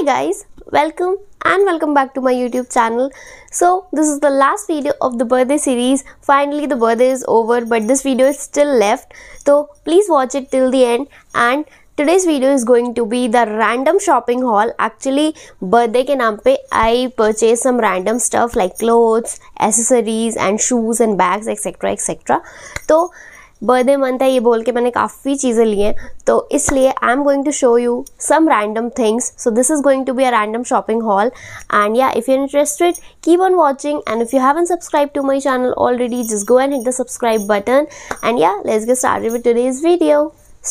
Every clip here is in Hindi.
hi guys welcome and welcome back to my youtube channel so this is the last video of the birthday series finally the birthday is over but this video is still left so please watch it till the end and today's video is going to be the random shopping haul actually birthday ke naam pe i purchased some random stuff like clothes accessories and shoes and bags etc etc so birthday month है ये बोल के मैंने काफ़ी चीज़ें ली हैं तो इसलिए I am going to show you some random things so this is going to be a random shopping haul and yeah if you interested keep on watching and if you haven't subscribe to my channel already just go and hit the subscribe button and yeah let's get start with day's video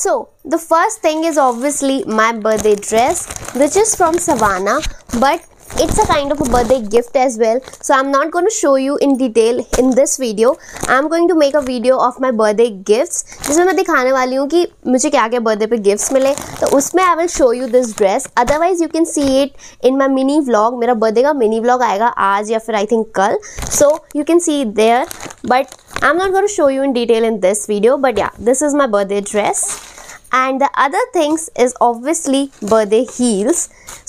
so the first thing is obviously my birthday dress which is from Savana but it's a kind of a birthday gift as well so i'm not going to show you in detail in this video i'm going to make a video of my birthday gifts जिसमें मैं दिखाने वाली हूँ कि मुझे क्या क्या बर्थडे पे गिफ्ट्स मिले तो उसमें I will show you this dress otherwise you can see it in my mini vlog मेरा बर्थडे का मिनी व्लॉग आएगा आज या फिर आई थिंक कल so you can see there but I am not got show you in detail in this video but yeah this is my birthday dress and the other things is obviously birthday heels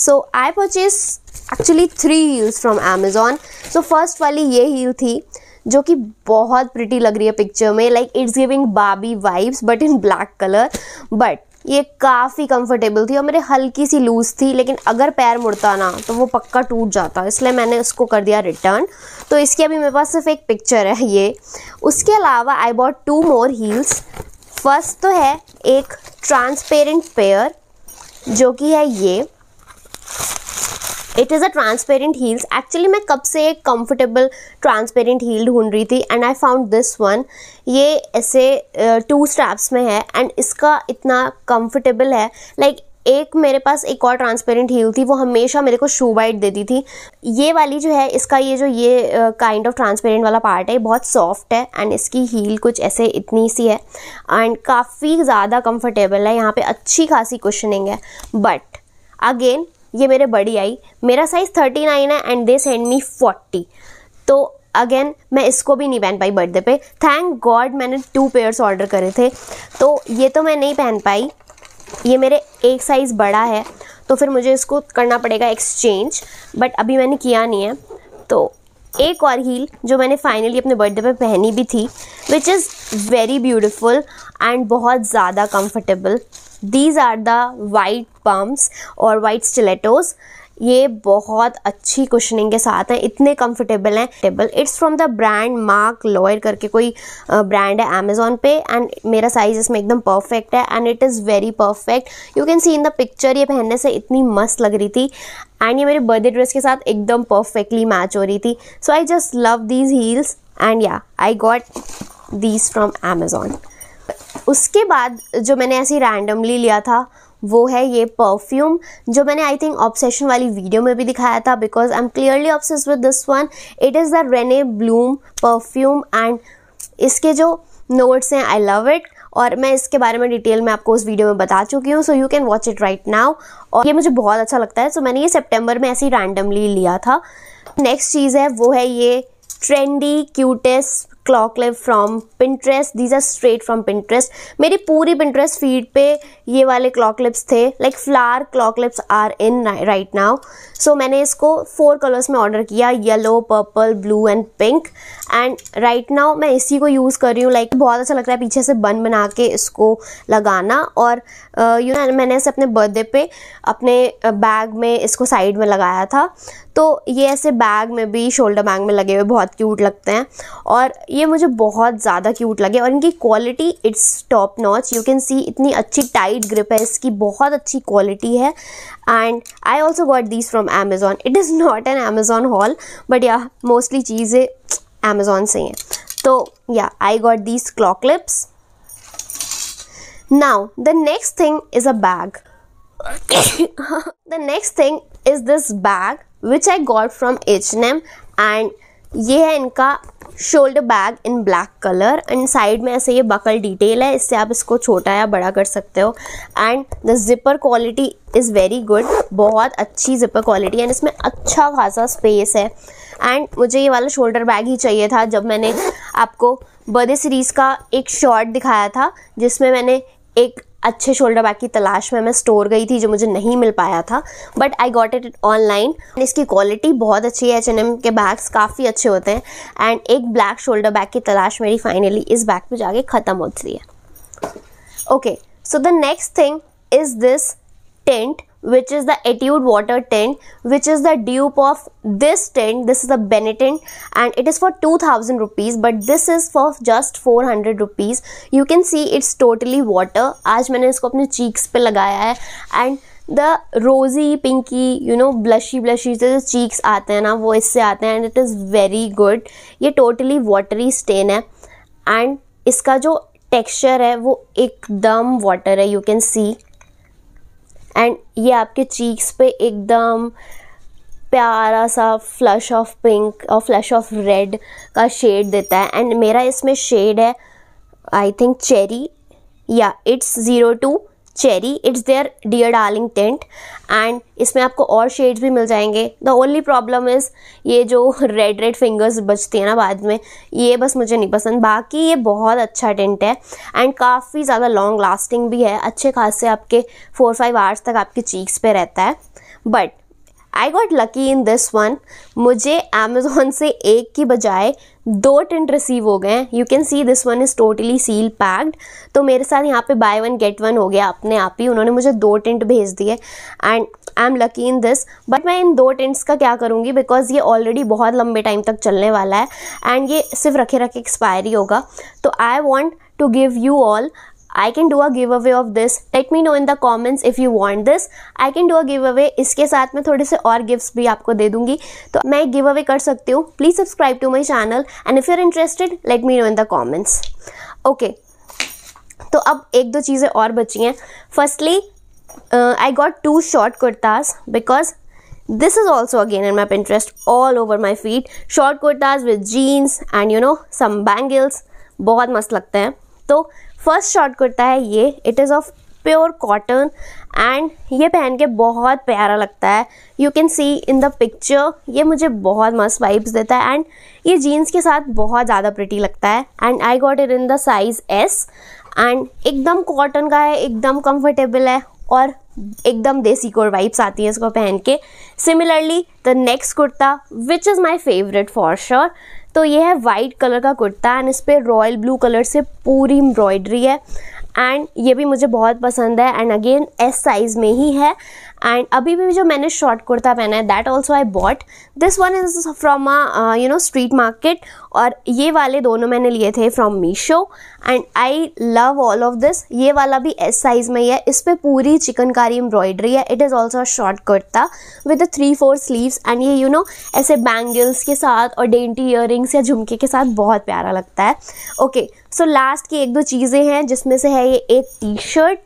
so i purchased actually three heels from amazon so first वाली ये heel थी जो कि बहुत प्रिटी लग रही है पिक्चर में लाइक इट्स गिविंग बाबी vibes but in black colour but ये काफ़ी कंफर्टेबल थी और मेरे हल्की सी लूज़ थी लेकिन अगर पैर मुड़ता ना तो वो पक्का टूट जाता इसलिए मैंने उसको कर दिया रिटर्न तो इसके अभी मेरे पास सिर्फ एक पिक्चर है ये उसके अलावा I bought two more heels first तो है एक ट्रांसपेरेंट पेयर जो कि है ये it is a transparent heels actually मैं कब से एक कम्फर्टेबल ट्रांसपेरेंट हील ढूंढ रही थी and I found this one ये ऐसे टू स्टैप्स में है एंड इसका इतना कंफर्टेबल है लाइक like, एक मेरे पास एक और ट्रांसपेरेंट हील थी वो हमेशा मेरे को शू वाइट देती थी ये वाली जो है इसका ये जो ये काइंड ऑफ ट्रांसपेरेंट वाला पार्ट है बहुत सॉफ्ट है एंड इसकी हील कुछ ऐसे इतनी सी है एंड काफ़ी ज़्यादा कंफर्टेबल है यहाँ पे अच्छी खासी कुशनिंग है बट अगेन ये मेरे बड़ी आई मेरा साइज़ थर्टी नाइन है and they send me forty तो अगेन मैं इसको भी नहीं पहन पाई बर्थडे पे थैंक गॉड मैंने टू पेयर्स ऑर्डर करे थे तो ये तो मैं नहीं पहन पाई ये मेरे एक साइज़ बड़ा है तो फिर मुझे इसको करना पड़ेगा एक्सचेंज बट अभी मैंने किया नहीं है तो एक और हील जो मैंने फाइनली अपने बर्थडे पे पहनी भी थी which is very beautiful and बहुत ज़्यादा comfortable these are the white pumps और वाइट स्टिलेटोज़ ये बहुत अच्छी कुशनिंग के साथ है इतने कंफर्टेबल हैं table it's from the brand Marc Loire करके कोई ब्रांड है अमेजोन पे एंड मेरा साइज इसमें एकदम परफेक्ट है and it is very perfect you can see in the picture ये पहनने से इतनी मस्त लग रही थी एंड ये मेरे बर्थडे ड्रेस के साथ एकदम परफेक्टली मैच हो रही थी so I just love these heels and yeah I got these from Amazon उसके बाद जो मैंने ऐसे रैंडमली लिया था वो है ये परफ्यूम जो मैंने आई थिंक ऑब्सेशन वाली वीडियो में भी दिखाया था because I am clearly obsess with this one it is the Renee Bloom perfume and इसके जो नोट्स हैं आई लव इट और मैं इसके बारे में डिटेल में आपको उस वीडियो में बता चुकी हूँ so you can watch it right now और ये मुझे बहुत अच्छा लगता है सो so, मैंने ये सेप्टेम्बर में ऐसे ही रैंडमली लिया था नेक्स्ट चीज़ है वो है ये trendy cutest claw clip from Pinterest these are straight from Pinterest मेरी पूरी पिंट्रेस्ट फीड पे ये वाले क्लॉक लिप्स थे like flower claw clips are in right now so मैंने इसको फोर कलर्स में ऑर्डर किया yellow purple blue and pink and right now मैं इसी को यूज़ कर रही हूँ लाइक like, बहुत अच्छा लग रहा है पीछे से बन बना के इसको लगाना और यू uh, मैंने इसे अपने बर्थडे पे अपने बैग में इसको साइड में लगाया था तो ये ऐसे बैग में भी शोल्डर बैग में लगे हुए बहुत क्यूट लगते हैं और ये मुझे बहुत ज़्यादा क्यूट लगे और इनकी quality it's top notch you can see इतनी अच्छी टाइट ग्रिप है इसकी बहुत अच्छी क्वालिटी है and I also got these from Amazon it is not an Amazon haul but yeah mostly चीज़ें अमेजोन से हैं तो yeah I got these claw now the next thing is a bag the next thing is this bag which I got from H&M and ये है इनका shoulder bag in black colour and side में ऐसे ये बकल डिटेल है इससे आप इसको छोटा या बड़ा कर सकते हो and the zipper quality is very good बहुत अच्छी जिपर क्वालिटी एंड इसमें अच्छा खासा स्पेस है एंड मुझे ये वाला शोल्डर बैग ही चाहिए था जब मैंने आपको बर्थडे सीरीज़ का एक शॉर्ट दिखाया था जिसमें मैंने एक अच्छे शोल्डर बैग की तलाश में मैं स्टोर गई थी जो मुझे नहीं मिल पाया था but I got it online इसकी क्वालिटी बहुत अच्छी है एच के बैग्स काफ़ी अच्छे होते हैं एंड एक ब्लैक शोल्डर बैग की तलाश मेरी फाइनली इस बैग पर जाके ख़त्म होती है okay so the next thing is this tint which is the Etude water tint, which is the dupe of this tint. This is the Benetton and it is for 2000 rupees, but this is for just 400 rupees. You can see it's totally water. आज मैंने इसको अपने cheeks पे लगाया है and the rosy pinky you know blushy blushy से जो चीक्स आते हैं ना वो इससे आते हैं and it is very good ये टोटली वाटरी स्टेन है एंड इसका जो टेक्सचर है वो एकदम वाटर है यू कैन सी एंड ये आपके चीक्स पे एकदम प्यारा सा फ्लश ऑफ पिंक और फ्लश ऑफ रेड का शेड देता है एंड मेरा इसमें शेड है आई थिंक चेरी या it's zero two cherry it's their dear darling tint and इसमें आपको और शेड्स भी मिल जाएंगे द ओनली प्रॉब्लम इज़ ये जो रेड रेड फिंगर्स बचती हैं ना बाद में ये बस मुझे नहीं पसंद बाकी ये बहुत अच्छा टेंट है एंड काफ़ी ज़्यादा लॉन्ग लास्टिंग भी है अच्छे खासे आपके फोर फाइव आवर्स तक आपके चीक्स पे रहता है but I got lucky in this one मुझे अमेजोन से एक की बजाय दो टिंट रिसीव हो गए हैं you can see this one is totally seal packed तो मेरे साथ यहाँ पे बाय वन गेट वन हो गया अपने आप ही उन्होंने मुझे दो टिंट भेज दिए and I am lucky in this but मैं इन दो टिंट्स का क्या करूँगी बिकॉज ये ऑलरेडी बहुत लंबे टाइम तक चलने वाला है एंड ये सिर्फ रखे रखे एक्सपायरी होगा तो I want to give you all I can do a giveaway of this let me know in the comments if you want this I can do a giveaway इसके साथ में थोड़े से और गिफ्ट भी आपको दे दूंगी तो मैं गिव अवे कर सकती हूँ please subscribe to my channel and if you are interested let me know in the comments okay तो अब एक दो चीज़ें और बची हैं firstly I got two short kurtas because this is also again in my interest all over my feed short kurtas with jeans and you know some bangles बहुत मस्त लगते हैं तो फर्स्ट शॉर्ट कुर्ता है ये it is of pure cotton and ये पहन के बहुत प्यारा लगता है you can see in the picture ये मुझे बहुत मस्त वाइब्स देता है एंड ये जीन्स के साथ बहुत ज़्यादा प्रिटी लगता है and I got it in the size S and एकदम कॉटन का है एकदम कंफर्टेबल है और एकदम देसी कोर वाइब्स आती हैं इसको पहन के similarly the next kurta which is my favourite for sure तो ये है वाइट कलर का कुर्ता एंड इस पर रॉयल ब्लू कलर से पूरी एम्ब्रॉयडरी है एंड ये भी मुझे बहुत पसंद है एंड अगेन एस साइज़ में ही है एंड अभी भी जो मैंने शॉर्ट कुर्ता पहना है that also I bought this one is from a you know street market और ये वाले दोनों मैंने लिए थे from Meesho and I love all of this ये वाला भी एस साइज़ में ही है इस पर पूरी चिकनकारी एम्ब्रॉयडरी है it is also a short kurta with three four sleeves and ये यू नो ऐसे बैंगल्स के साथ और डेंटी इयर या झुमके के साथ बहुत प्यारा लगता है ओके सो लास्ट की एक दो चीज़ें हैं जिसमें से है ये एक T shirt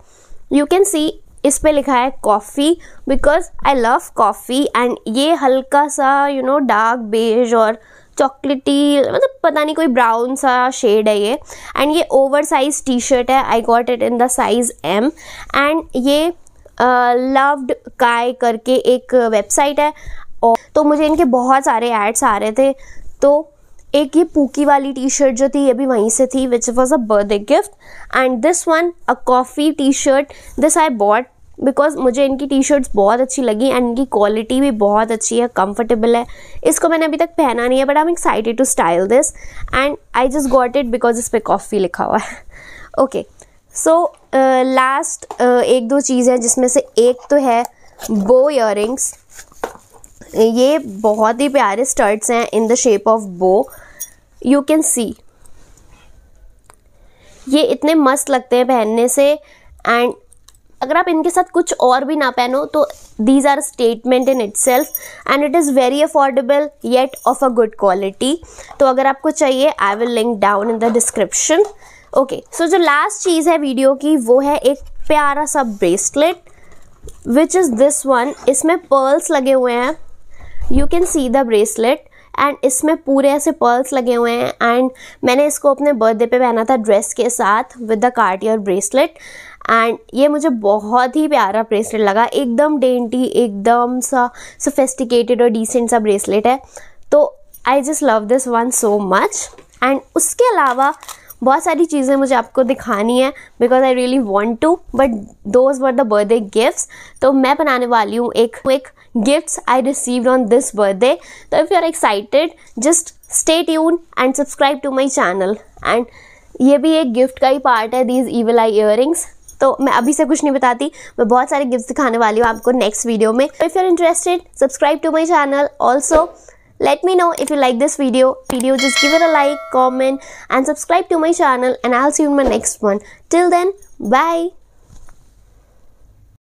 you can see इस पे लिखा है coffee because I love coffee and ये हल्का सा यू नो डार्क बेज और चॉकलेटी मतलब पता नहीं कोई ब्राउन सा शेड है ये एंड ये ओवर साइज टी शर्ट है I got it in the size M and ये लव्ड uh, काय करके एक वेबसाइट है और तो मुझे इनके बहुत सारे एड्स आ रहे थे तो एक ये पूकी वाली टी शर्ट जो थी ये भी वहीं से थी which was a birthday gift and this one a coffee T shirt this I bought because मुझे इनकी टी शर्ट्स बहुत अच्छी लगी एंड इनकी क्वालिटी भी बहुत अच्छी है कम्फर्टेबल है इसको मैंने अभी तक पहना नहीं है but I am excited to style this and I just got it because इस पर कॉफ़ी लिखा हुआ है ओके सो लास्ट एक दो चीज़ है जिसमें से एक तो है बो इयर ये बहुत ही प्यारे स्टर्ट्स हैं in the shape of bow you can see ये इतने मस्त लगते हैं पहनने से एंड अगर आप इनके साथ कुछ और भी ना पहनो तो these are statement in itself and it is very affordable yet of a good quality तो अगर आपको चाहिए I will link down in the description okay so जो लास्ट चीज़ है वीडियो की वो है एक प्यारा सा bracelet which is this one इसमें पर्ल्स लगे हुए हैं you can see the bracelet and इसमें पूरे ऐसे पर्ल्स लगे हुए हैं एंड मैंने इसको अपने बर्थडे पे पहना था ड्रेस के साथ with the Cartier bracelet and ये मुझे बहुत ही प्यारा ब्रेसलेट लगा एकदम डेंटी एकदम सा सोफेस्टिकेटेड और डिसेंट सा ब्रेसलेट है तो I just love this one so much and उसके अलावा बहुत सारी चीज़ें मुझे आपको दिखानी है because I really want to but those were the birthday gift तो मैं बनाने वाली हूँ एक quick gift I receive on this birthday तो if you are excited just stay tune and subscribe to my channel and ये भी एक गिफ्ट का ही पार्ट है दीज ईवल आई इयर तो मैं अभी से कुछ नहीं बताती मैं बहुत सारे गिफ्ट दिखाने वाली हूँ आपको नेक्स्ट वीडियो में if you are interested subscribe to my channel also Let me know if you like this video. Video just give it a like, comment and subscribe to my channel and I'll see you in my next one. Till then, bye.